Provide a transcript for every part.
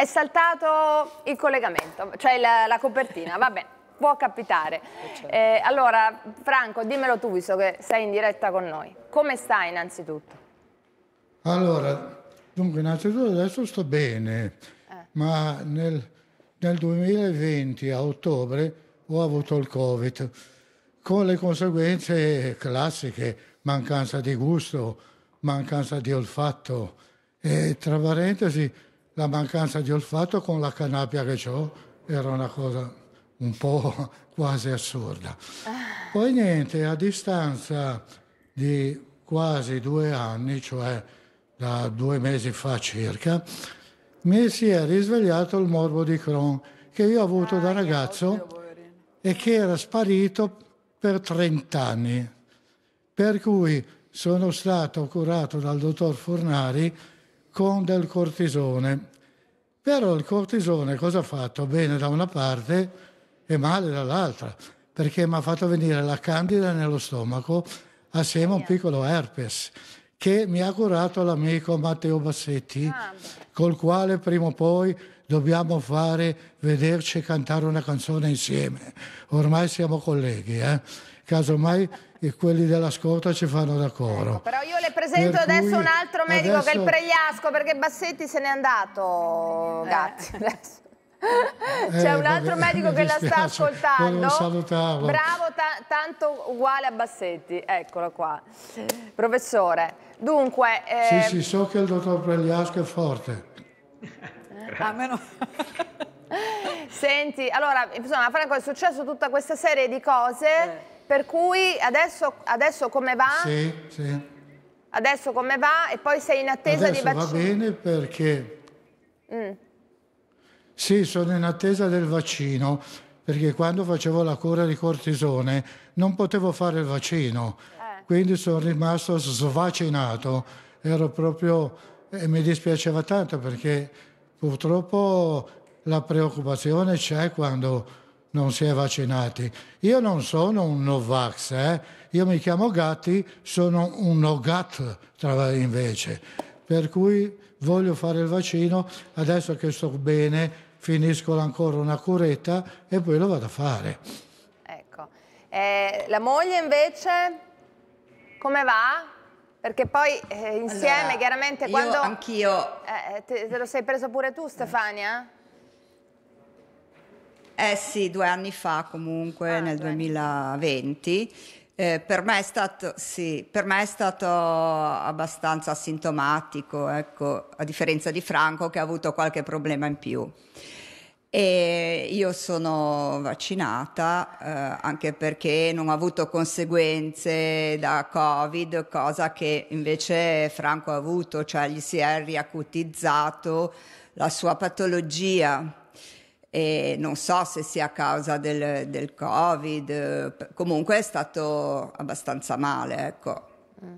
È saltato il collegamento, cioè la, la copertina, va bene può capitare. Certo. Eh, allora, Franco, dimmelo tu, visto che sei in diretta con noi. Come stai innanzitutto? Allora, dunque, innanzitutto adesso sto bene, eh. ma nel, nel, 2020, a ottobre, ho avuto il Covid, con le conseguenze classiche, mancanza di gusto, mancanza di olfatto. E, tra parentesi, la mancanza di olfatto con la canapia che ho era una cosa un po' quasi assurda. Ah. Poi niente, a distanza di quasi due anni, cioè da due mesi fa circa, mi si è risvegliato il morbo di Crohn che io ho avuto da ah, ragazzo e che era sparito per 30 anni. Per cui sono stato curato dal dottor Fornari con del cortisone però il cortisone cosa ha fatto? Bene da una parte e male dall'altra, perché mi ha fatto venire la candida nello stomaco assieme a un piccolo herpes che mi ha curato l'amico Matteo Bassetti, ah, col quale prima o poi dobbiamo fare vederci cantare una canzone insieme. Ormai siamo colleghi, eh? casomai e quelli della scorta ci fanno d'accordo. Ecco, però io le presento per adesso un altro medico adesso... che è il Pregliasco, perché Bassetti se n'è andato, eh. Gatti. Eh. C'è eh, un altro medico che dispiace, la sta ascoltando. Bravo, tanto uguale a Bassetti. Eccolo qua. Professore, dunque... Eh... Sì, ehm, sì, so che il dottor Pregliasco è forte. Eh? A meno... Senti, allora, insomma, Franco, è successo tutta questa serie di cose eh. Per cui adesso, adesso come va? Sì, sì. Adesso come va e poi sei in attesa adesso di vaccino? va bene perché... Mm. Sì, sono in attesa del vaccino perché quando facevo la cura di cortisone non potevo fare il vaccino, eh. quindi sono rimasto svaccinato, ero proprio e mi dispiaceva tanto perché purtroppo la preoccupazione c'è quando non si è vaccinati. Io non sono un Novax, eh? io mi chiamo Gatti, sono un Nogat invece. Per cui voglio fare il vaccino, adesso che sto bene finisco ancora una curetta e poi lo vado a fare. Ecco. Eh, la moglie invece come va? Perché poi eh, insieme allora, chiaramente quando... Anch'io... Eh, eh, te lo sei preso pure tu Stefania? Eh sì, due anni fa comunque, ah, nel 2020. Eh, per, me stato, sì, per, me è stato, abbastanza asintomatico, ecco, a differenza di Franco che ha avuto qualche problema in più. E io sono vaccinata eh, anche perché non ho avuto conseguenze da Covid, cosa che invece Franco ha avuto, cioè gli si è riacutizzato la sua patologia e non so se sia a causa del, del Covid, comunque è stato abbastanza male, ecco. Mm.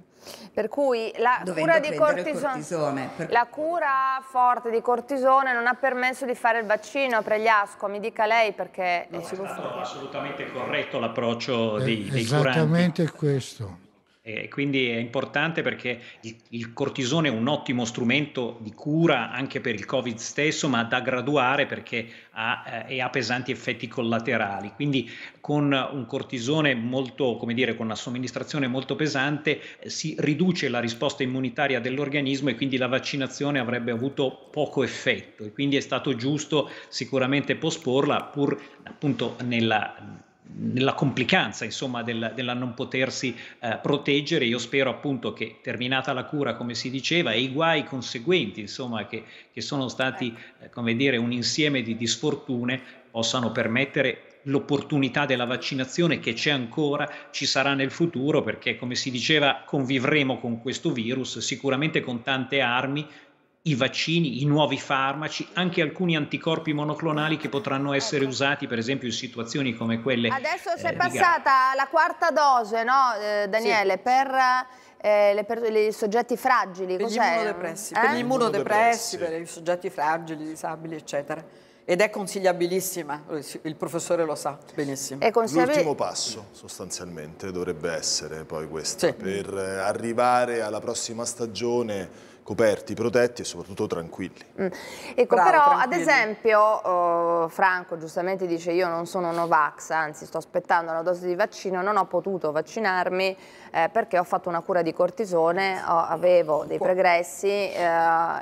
Per cui la cura, di cortisone, per... la cura forte di cortisone non ha permesso di fare il vaccino Pregliasco, mi dica lei perché... No, è stato assolutamente corretto l'approccio di, eh, di Esattamente curanti. questo. E quindi è importante perché il, cortisone è un ottimo strumento di cura anche per il Covid stesso, ma da graduare perché ha, eh, ha pesanti effetti collaterali. Quindi con un cortisone molto, come dire, con una somministrazione molto pesante eh, si riduce la risposta immunitaria dell'organismo e quindi la vaccinazione avrebbe avuto poco effetto e quindi è stato giusto sicuramente posporla pur appunto nella nella complicanza insomma del, della non potersi eh, proteggere io spero appunto che terminata la cura come si diceva e i guai conseguenti insomma che, che sono stati eh, come dire un insieme di, di possano permettere l'opportunità della vaccinazione che c'è ancora, ci sarà nel futuro perché come si diceva convivremo con questo virus sicuramente con tante armi, i vaccini, i nuovi farmaci, anche alcuni anticorpi monoclonali che potranno essere ecco. usati per esempio in situazioni come quelle. Adesso eh, si è eh, passata la quarta dose, no eh, Daniele, sì. per eh, per, i soggetti fragili. Per gli immunodepressi, eh? per gli eh? immunodepressi, per i soggetti fragili, disabili, eccetera. Ed è consigliabilissima, il professore lo sa benissimo. È L'ultimo passo sostanzialmente dovrebbe essere poi questo, sì. per arrivare alla prossima stagione coperti, protetti e soprattutto tranquilli. Mm. Ecco, Bravo, però tranquilli. ad esempio eh, Franco giustamente dice io non sono Novax, anzi sto aspettando una dose di vaccino, non ho potuto vaccinarmi eh, perché ho fatto una cura di cortisone, ho, avevo dei pregressi eh,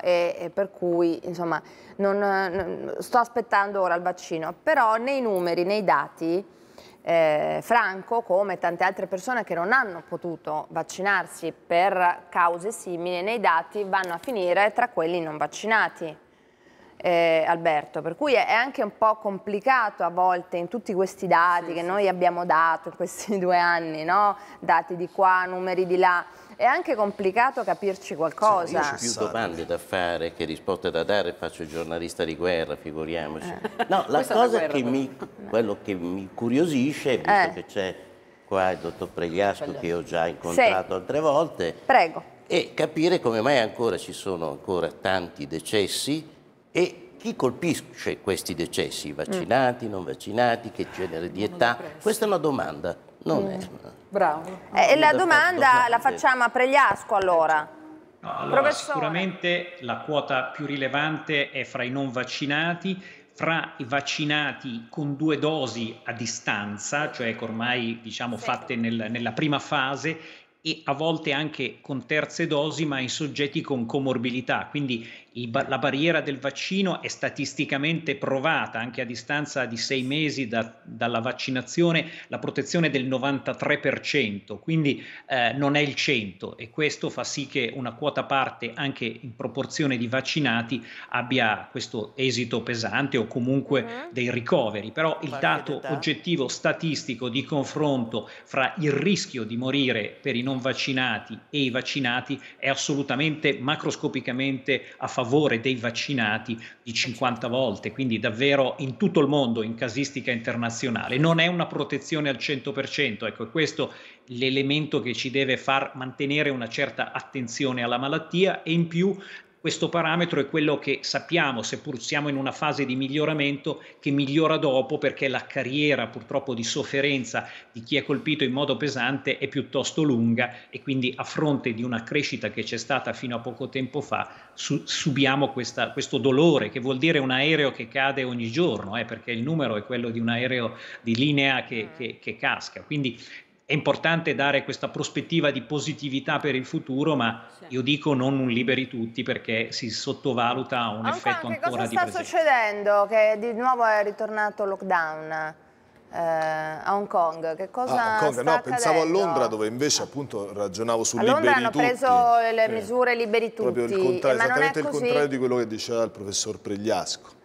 e, e, per cui insomma non, non, sto aspettando ora il vaccino, però nei numeri, nei dati eh, Franco, come tante altre persone che non hanno potuto vaccinarsi per cause simili, nei dati vanno a finire tra quelli non vaccinati. Eh, Alberto, per cui è anche un po' complicato a volte in tutti questi dati sì, che sì. noi abbiamo dato in questi due anni, no? dati di qua, numeri di là, è anche complicato capirci qualcosa. Sì, io più domande da fare che risposte da dare, faccio il giornalista di guerra, figuriamoci. Eh. No, la cosa guerra, che mi, quello che mi curiosisce, visto eh. che c'è qua il dottor Pregliasco che ho già incontrato sì. altre volte, Prego. è capire come mai ancora ci sono ancora tanti decessi e chi colpisce questi decessi, vaccinati, mm. non vaccinati, che genere di età? Questa è una domanda non mm. è... Bravo. Eh, la domanda la facciamo a Pregliasco allora. No, allora, sicuramente la quota più rilevante è fra i non vaccinati, fra i vaccinati con due dosi a distanza, cioè ormai diciamo, sì. fatte nel, nella prima fase e a volte anche con terze dosi, ma in soggetti con comorbilità. Quindi il, la barriera del vaccino è statisticamente provata anche a distanza di sei mesi da, dalla vaccinazione, la protezione del 93%, quindi eh, non è il 100% e questo fa sì che una quota parte anche in proporzione di vaccinati abbia questo esito pesante o comunque mm dei ricoveri, però il dato oggettivo statistico di confronto fra il rischio di morire per i non vaccinati e i vaccinati è assolutamente macroscopicamente a favore favore dei vaccinati di 50 volte, quindi davvero in tutto il mondo in casistica internazionale. Non è una protezione al 100%, ecco, questo l'elemento che ci deve far mantenere una certa attenzione alla malattia e in più questo parametro è quello che sappiamo, seppur siamo in una fase di miglioramento, che migliora dopo perché la carriera purtroppo di sofferenza di chi è colpito in modo pesante è piuttosto lunga e quindi a fronte di una crescita che c'è stata fino a poco tempo fa su- subiamo questa, questo dolore che vuol dire un aereo che cade ogni giorno, eh, perché il numero è quello di un aereo di linea che, che, che casca. Quindi è importante dare questa prospettiva di positività per il futuro, ma io dico non un liberi tutti perché si sottovaluta un Anca, effetto ancora di presenza. Cosa sta succedendo? Che di nuovo è ritornato lockdown. Eh, a Hong Kong, che cosa ah, Hong Kong, sta no, pensavo a Londra dove invece appunto ragionavo su a liberi tutti. hanno preso le misure liberi tutti, Proprio il contra- esattamente il contrario di quello che diceva il professor Pregliasco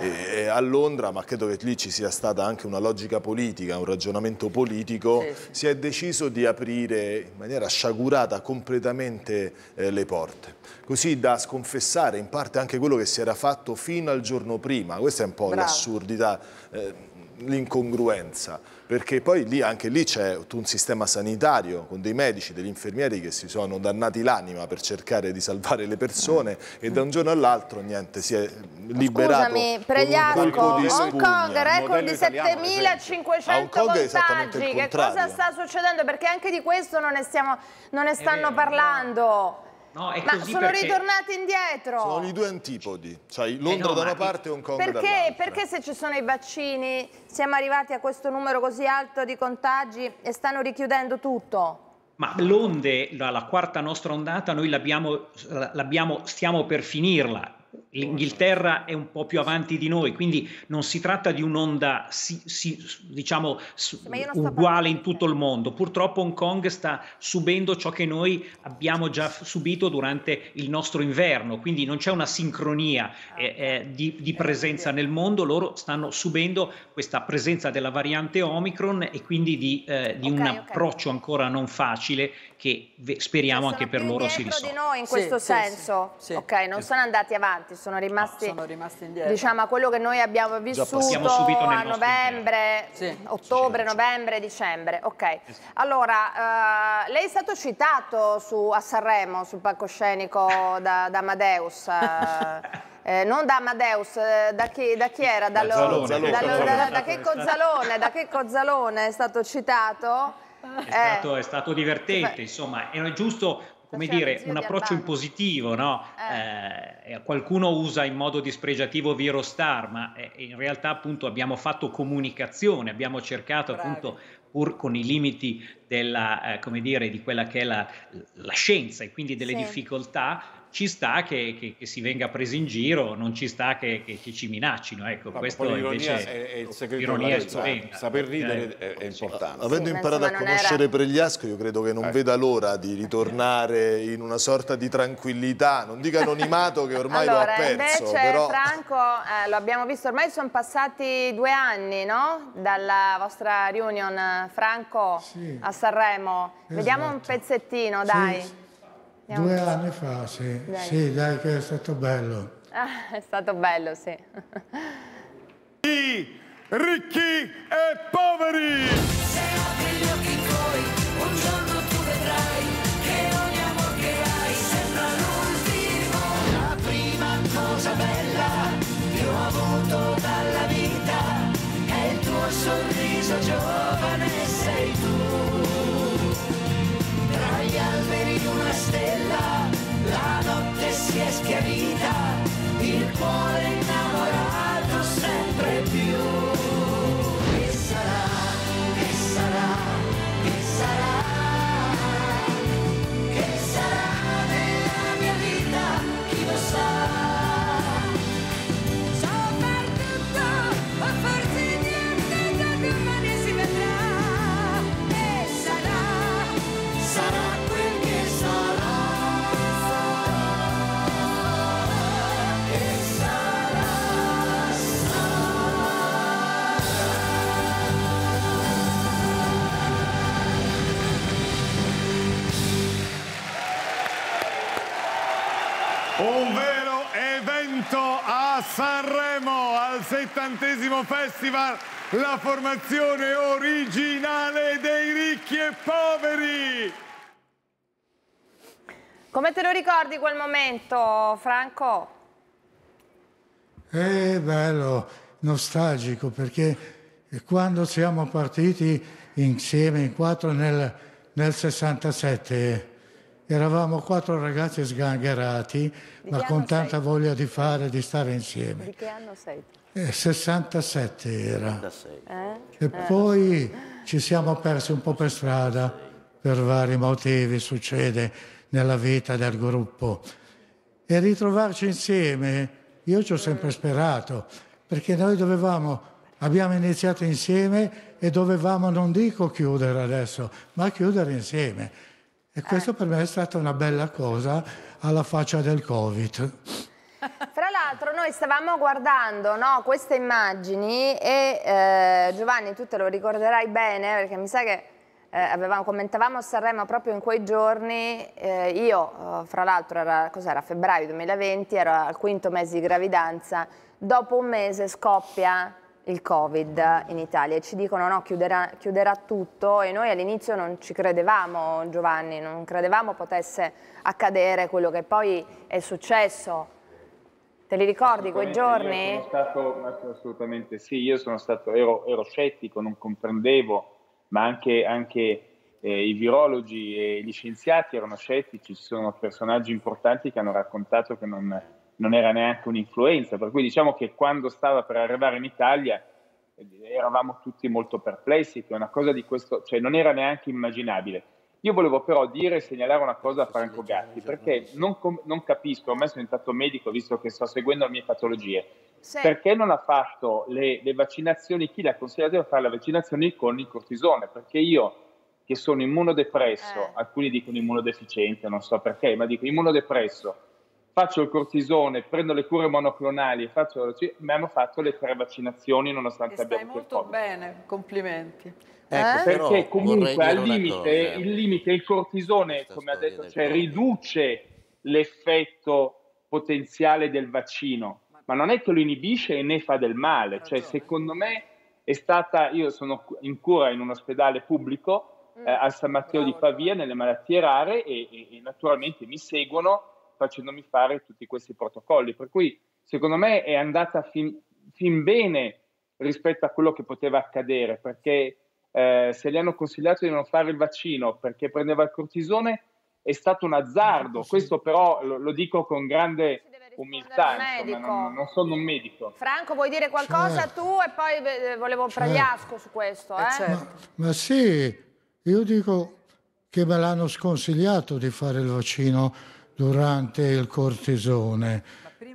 e, eh, a Londra, ma credo che lì ci sia stata anche una logica politica, un ragionamento politico, sì. si è deciso di aprire in maniera sciagurata completamente eh, le porte, così da sconfessare in parte anche quello che si era fatto fino al giorno prima, questa è un po' l'assurdità. Eh, l'incongruenza, perché poi lì, anche lì c'è un sistema sanitario con dei medici, degli infermieri che si sono dannati l'anima per cercare di salvare le persone e da un giorno all'altro niente, si è liberato Scusami, Pregliasco, Hong Kong, record di 7500 contagi, che cosa sta succedendo? Perché anche di questo non ne, stiamo, non ne stanno vero, parlando. No, ma sono perché... ritornate indietro. Sono i due antipodi, cioè Londra eh no, da una parte e Hong Kong perché, dall'altra. Perché se ci sono i vaccini siamo arrivati a questo numero così alto di contagi e stanno richiudendo tutto? Ma l'onde, la, la quarta nostra ondata, noi l'abbiamo, stiamo per finirla l'Inghilterra è un po' più avanti di noi, quindi non si tratta di un'onda si, si, diciamo, uguale in tutto il mondo. Purtroppo Hong Kong sta subendo ciò che noi abbiamo già subito durante il nostro inverno, quindi non c'è una sincronia ah, eh, eh, di, di, eh, presenza nel mondo, loro stanno subendo questa presenza della variante Omicron e quindi di, eh, di un okay. approccio ancora non facile che speriamo anche per loro si risolva. Sono di noi in questo sì, senso, sì, sì. ok? Non sono andati avanti avanti, sono ah, rimasti, no, sono rimasti indietro. Diciamo a quello che noi abbiamo vissuto a novembre, sì. ottobre, novembre, dicembre. Ok. Allora, eh, lei è stato citato su, a Sanremo, sul palcoscenico da, da Amadeus. Eh, eh non da Amadeus, eh, da, chi, da chi, era? Da, lo, Zalone, da, lo, da, da Checco Zalone, da Checco Zalone è stato citato. È, eh. stato, è stato divertente, insomma, è giusto Esatto, come dire, un approccio in positivo, no? eh. Eh, qualcuno usa in modo dispregiativo Viro ma eh, in realtà appunto abbiamo fatto comunicazione, abbiamo cercato Bravi. appunto pur con i limiti della, eh, dire, di quella che è la, la scienza e quindi delle sì. difficoltà, ci sta che, che, che, si venga presi in giro, non ci sta che, che ci minaccino. Ecco, Ma questo invece è, è il segreto della Saper eh, ridere eh, è, è importante. Avendo imparato a conoscere era... Pregliasco, io credo che non eh. veda l'ora di ritornare in una sorta di tranquillità, non dica anonimato che ormai allora, lo ha perso. Invece, però... Franco, eh, lo abbiamo visto, ormai sono passati due anni, no? Dalla vostra reunion eh, Franco sì. a Sanremo. Esatto. Vediamo un esatto. pezzettino, dai. Sì. Due visto. anni fa, sì. Dai. Sì, dai che è stato bello. Ah, è stato bello, sì. I ricchi e poveri! Se apri gli occhi tuoi, un giorno tu vedrai che ogni amor che hai sembra l'ultimo. La prima cosa bella che ho avuto dalla vita è il tuo sorriso giovane, sei tu. una stella, la notte si è schiarita, il cuore quarantesimo festival la formazione originale dei ricchi e poveri. Come te lo ricordi quel momento, Franco? È bello, nostalgico, perché quando siamo partiti insieme in quattro nel, nel 67 Eravamo quattro ragazzi sgangherati, di ma con tanta sei? voglia di fare, di stare insieme. Di che anno sei? Eh, 67 era. 66. Eh? E poi eh. ci siamo persi un po' per strada, per vari motivi, succede nella vita del gruppo. E ritrovarci insieme, io ci ho sempre sperato, perché noi dovevamo, abbiamo iniziato insieme e dovevamo, non dico chiudere adesso, ma chiudere insieme e questo eh. per me è stata una bella cosa alla faccia del Covid. Fra l'altro noi stavamo guardando no, queste immagini e eh, Giovanni tu te lo ricorderai bene perché mi sa che eh, avevamo, commentavamo Sanremo proprio in quei giorni, eh, io eh, fra l'altro era, era, febbraio 2020, ero al quinto mese di gravidanza, dopo un mese scoppia il Covid in Italia e ci dicono no, chiuderà, chiuderà tutto e noi all'inizio non ci credevamo Giovanni, non credevamo potesse accadere quello che poi è successo. Te li ricordi quei giorni? Stato, assolutamente sì, io sono stato, ero, ero scettico, non comprendevo, ma anche, anche eh, i virologi e gli scienziati erano scettici, ci sono personaggi importanti che hanno raccontato che non non era neanche un'influenza, per cui diciamo che quando stava per arrivare in Italia eh, eravamo tutti molto perplessi, che una cosa di questo, cioè non era neanche immaginabile. Io volevo però dire e segnalare una cosa a Franco Gatti, perché non, com- non capisco, ormai sono diventato medico visto che sto seguendo le mie patologie, sì. perché non ha fatto le, le vaccinazioni, chi l'ha consigliato a fare le vaccinazioni con il cortisone, perché io che sono immunodepresso, eh. alcuni dicono immunodeficiente, non so perché, ma dico immunodepresso, faccio il cortisone, prendo le cure monoclonali, faccio, mi hanno fatto le tre vaccinazioni nonostante abbia e abbiamo avuto molto bene, complimenti. Ecco, eh? Perché comunque al limite, cosa, eh, il limite, il cortisone, come ha detto, cioè, riduce l'effetto potenziale del vaccino, ma non è che lo inibisce e ne fa del male. Cioè, secondo me è stata, io sono in cura in un ospedale pubblico mm. eh, al San Matteo di Pavia nelle malattie rare e, e, e naturalmente mi seguono facendomi fare tutti questi protocolli. Per cui secondo me è andata fin, fin bene rispetto a quello che poteva accadere, perché eh, se gli hanno consigliato di non fare il vaccino perché prendeva il cortisone è stato un azzardo. Questo però lo, lo, dico con grande umiltà, insomma, non, non, sono un medico. Franco, vuoi dire qualcosa certo. tu e poi eh, volevo Fragliasco certo. su questo. Eh, eh? Certo. Ma, ma sì, io dico che me l'hanno sconsigliato di fare il vaccino durante il cortisone.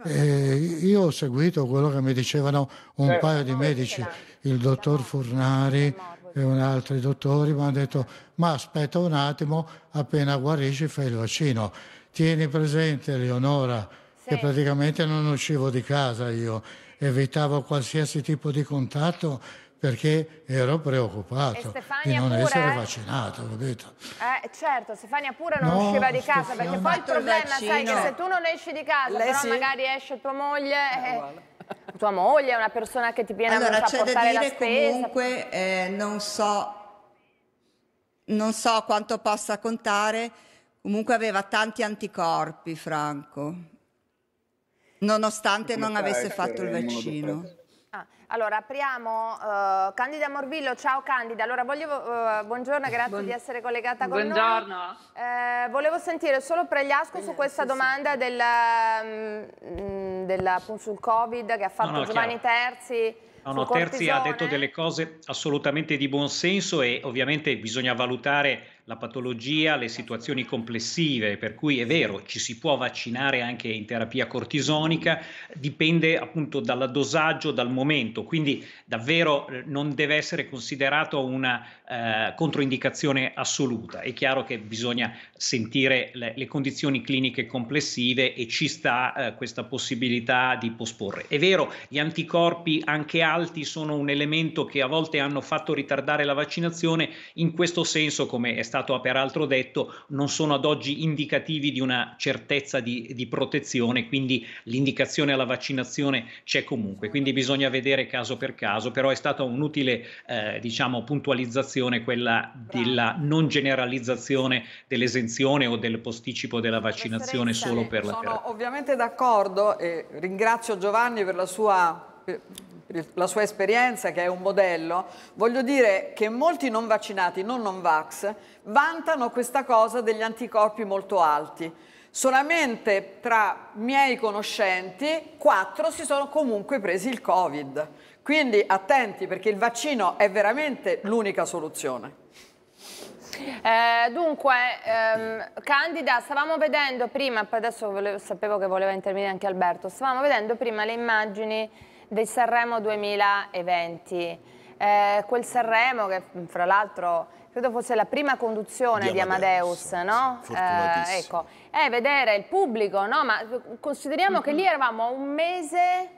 Eh, io ho seguito quello che mi dicevano un certo. paio di medici, il dottor Furnari e un altri dottori, mi hanno detto ma aspetta un attimo, appena guarisci fai il vaccino. Tieni presente, Leonora, che praticamente non uscivo di casa io, evitavo qualsiasi tipo di contatto perché ero preoccupato di non pure, essere vaccinato, capito? Eh, certo, Stefania pure non no, usciva di casa, perché poi il problema, il sai, che se tu non esci di casa, Lei però sì. magari esce tua moglie... Eh, eh tua moglie è una persona che ti viene allora, a portare la spesa. Allora, c'è da dire comunque, eh, non, so, non so quanto possa contare, comunque aveva tanti anticorpi, Franco, nonostante non avesse fatto il vaccino. Ah, allora apriamo uh, Candida Morvillo, ciao Candida, allora voglio, uh, buongiorno, grazie Buon... di essere collegata con buongiorno. noi. Buongiorno. Eh, volevo sentire solo Pregliasco su questa domanda mm, della, mh, della, sul Covid che ha fatto no, no, Giovanni chiaro. Terzi. No, no, Terzi ha detto delle cose assolutamente di buon senso e ovviamente bisogna valutare la patologia, le situazioni complessive, per cui è vero, ci si può vaccinare anche in terapia cortisonica, dipende appunto dal dosaggio, dal momento, quindi davvero eh, non deve essere considerato una eh, controindicazione assoluta. È chiaro che bisogna sentire le, le condizioni cliniche complessive e ci sta eh, questa possibilità di posporre. È vero, gli anticorpi anche alti sono un elemento che a volte hanno fatto ritardare la vaccinazione, in questo senso come è stato stato peraltro detto, non sono ad oggi indicativi di una certezza di, di protezione, quindi l'indicazione alla vaccinazione c'è comunque, quindi bisogna vedere caso per caso, però è stata un'utile eh, diciamo, puntualizzazione quella della non generalizzazione dell'esenzione o del posticipo della vaccinazione solo per la terapia. Sono ovviamente d'accordo e ringrazio Giovanni per la sua la sua esperienza che è un modello, voglio dire che molti non vaccinati, non non vax, vantano questa cosa degli anticorpi molto alti. Solamente tra miei conoscenti, quattro si sono comunque presi il Covid. Quindi attenti perché il vaccino è veramente l'unica soluzione. Eh, dunque, ehm, Candida, stavamo vedendo prima, adesso volevo, sapevo che voleva intervenire anche Alberto, stavamo vedendo prima le immagini del Sanremo 2020. Eh, quel Sanremo che fra l'altro credo fosse la prima conduzione di Amadeus, di Amadeus no? Eh, ecco, eh, vedere il pubblico, no? Ma eh, consideriamo mm -hmm. che lì eravamo un mese,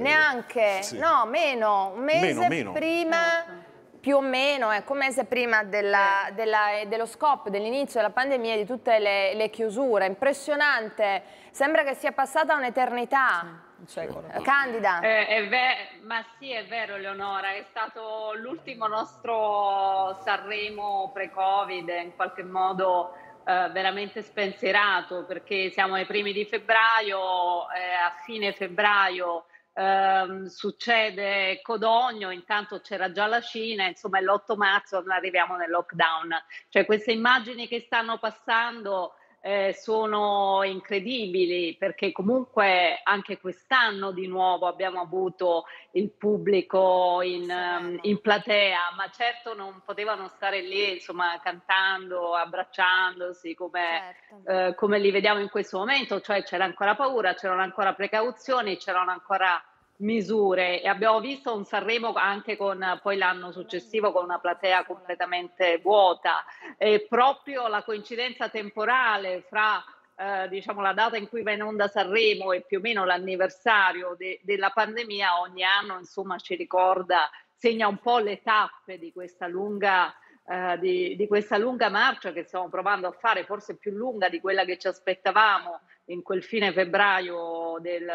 neanche, sì. no, meno, un mese meno, meno. prima... Eh. più o meno, ecco, un mese prima della, eh. della, dello scoppio, dell'inizio della pandemia e di tutte le, le, chiusure. Impressionante, sembra che sia passata un'eternità. Cioè, eh, candida. Eh, è ver- ma sì, è vero Leonora, è stato l'ultimo nostro Sanremo pre-Covid, in qualche modo eh, veramente spensierato, perché siamo ai primi di febbraio, eh, a fine febbraio ehm, succede Codogno, intanto c'era già la Cina, insomma l'8 marzo arriviamo nel lockdown. Cioè queste immagini che stanno passando eh, sono incredibili perché comunque anche quest'anno di nuovo abbiamo avuto il pubblico in, um, in platea, ma certo non potevano stare lì insomma cantando, abbracciandosi come, certo. eh, come li vediamo in questo momento, cioè c'era ancora paura, c'erano ancora precauzioni, c'erano ancora misure e abbiamo visto un Sanremo anche con poi l'anno successivo con una platea completamente vuota e proprio la coincidenza temporale fra eh, diciamo la data in cui va in onda Sanremo e più o meno l'anniversario de- della pandemia ogni anno insomma ci ricorda segna un po' le tappe di questa lunga eh, di, di questa lunga marcia che stiamo provando a fare forse più lunga di quella che ci aspettavamo in quel fine febbraio del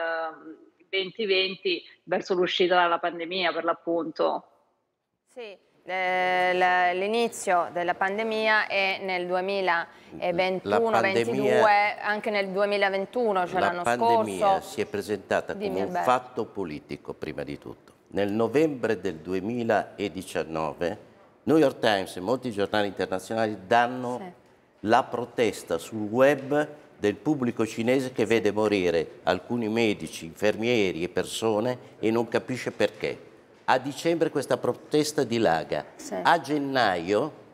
2020 verso l'uscita dalla pandemia per l'appunto. Sì, eh, l'inizio della pandemia è nel 2021-22, anche nel 2021, cioè l'anno scorso. La pandemia si è presentata come un beh. fatto politico prima di tutto. Nel novembre del 2019 New York Times e molti giornali internazionali danno sì. la protesta sul web del pubblico cinese che vede morire alcuni medici, infermieri e persone e non capisce perché. A dicembre questa protesta dilaga, sì. a gennaio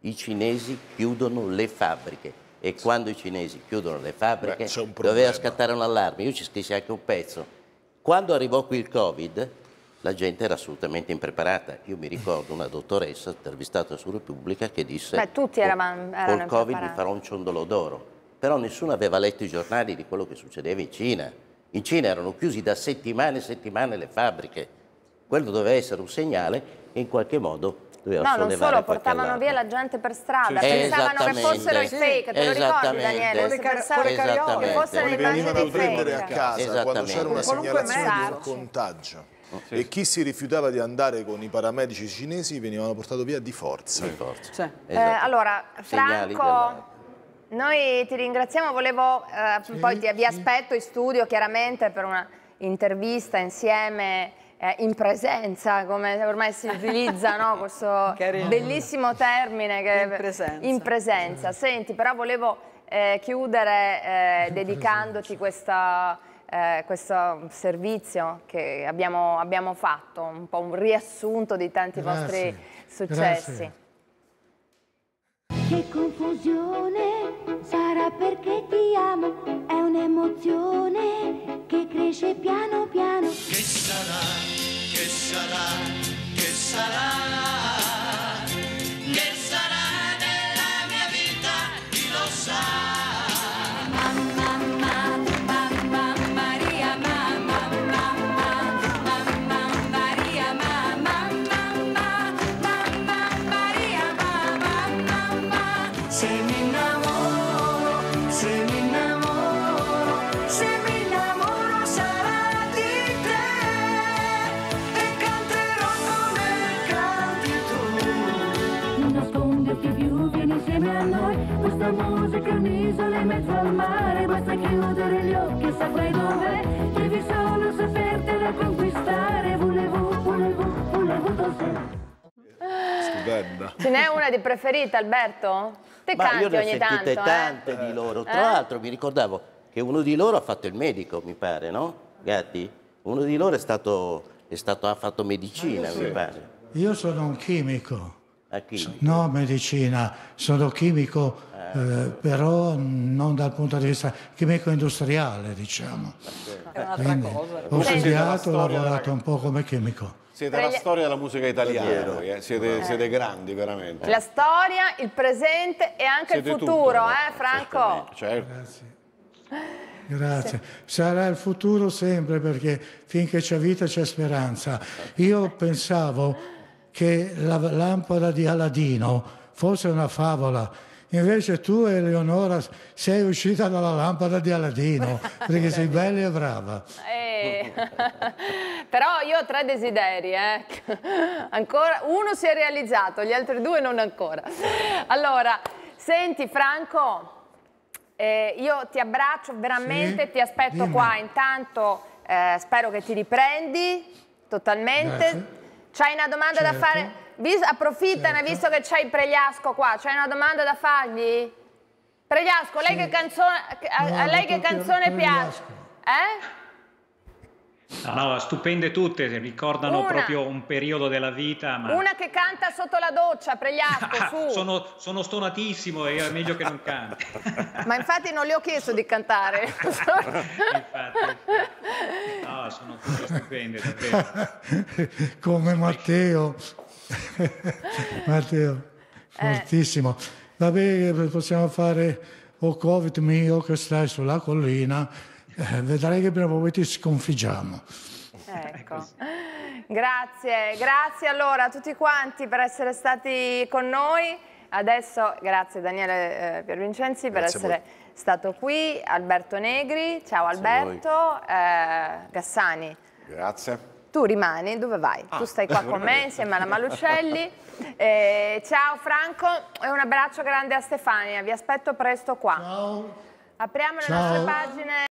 i cinesi chiudono le fabbriche e quando i cinesi chiudono le fabbriche Beh, doveva scattare un allarme, io ci scrissi anche un pezzo. Quando arrivò qui il Covid, la gente era assolutamente impreparata. Io mi ricordo una dottoressa intervistata su Repubblica che disse Beh, tutti eravamo, erano col Covid mi farò un ciondolo d'oro però nessuno aveva letto i giornali di quello che succedeva in Cina. In Cina erano chiusi da settimane e settimane le fabbriche. Quello doveva essere un segnale che in qualche modo doveva No, non solo, portavano allarme. via la gente per strada, sì. pensavano che fossero i fake, te lo ricordi Daniele? Si pensava che fossero le immagini dei fake. a casa quando c'era una segnalazione di un contagio. Sì. e chi si rifiutava di andare con i paramedici cinesi venivano portati via di forza. Di forza. Cioè. Esatto. Eh, allora, Franco, noi ti ringraziamo, volevo, eh, sì, poi ti, vi aspetto in studio chiaramente per una intervista insieme eh, in presenza, come ormai si utilizza no? questo Carino. bellissimo termine. Che, in presenza. In presenza. Senti, però volevo eh, chiudere eh, dedicandoti questa, eh, questo servizio che abbiamo, abbiamo, fatto, un po' un riassunto di tanti Grazie. vostri successi. Grazie. Che confusione, sarà perché ti amo, è un'emozione che cresce piano piano. Che sarà, che sarà, che sarà. preferita, Alberto? Te Ma canti io ne ho sentite tanto, eh. tante eh? di loro. Tra eh? l'altro mi ricordavo che uno di loro ha fatto il medico, mi pare, no? Gatti? Uno di loro è stato, è stato ha fatto medicina, ah, mi pare. Io sono un chimico. No, medicina, sono chimico, eh. eh, però non dal punto di vista chimico industriale, diciamo. Quindi, ho studiato, ho lavorato un po' come chimico. Siete la storia della musica italiana, eh? siete, eh. siete, grandi veramente. La storia, il presente e anche siete il futuro, tutto, eh, Franco? Certo. Grazie. Grazie. Sarà il futuro sempre perché finché c'è vita c'è speranza. Io pensavo che la lampada di Aladino fosse una favola. Invece tu, Eleonora, sei uscita dalla lampada di Aladino perché sei bella e brava. Eh. Però io ho tre desideri, eh. ancora, uno si è realizzato, gli altri due non ancora. Allora, senti Franco, eh, io ti abbraccio veramente, sì, ti aspetto dimmi. qua. Intanto eh, spero che ti riprendi totalmente. Grazie C'hai una domanda certo. da fare? Vis- approfittane certo. visto che c'hai Pregliasco qua, c'hai una domanda da fargli? Pregliasco, sì. lei che canzone, a, a lei che canzone piace? Eh? No, no, stupende tutte, ricordano una. proprio un periodo della vita. Ma... Una che canta sotto la doccia, Pregliasco, ah, su. sono, sono, stonatissimo e è meglio che non canti. ma infatti non le ho chiesto di cantare. infatti sono tutte stupende, davvero. Come Matteo. Matteo, eh. fortissimo. Vabbè, possiamo fare o oh Covid mio che stai sulla collina, eh, vedrai che prima o poi ti sconfiggiamo. Ecco. Grazie, grazie allora a tutti quanti per essere stati con noi. Adesso grazie Daniele eh, Piervincenzi per essere stato qui, Alberto Negri, ciao Alberto, eh, Gassani. Grazie. Tu rimani, dove vai? Ah. Tu stai qua con me insieme alla Malucelli. Eh, ciao Franco e un abbraccio grande a Stefania, vi aspetto presto qua. Ciao. Apriamo ciao. le nostre pagine.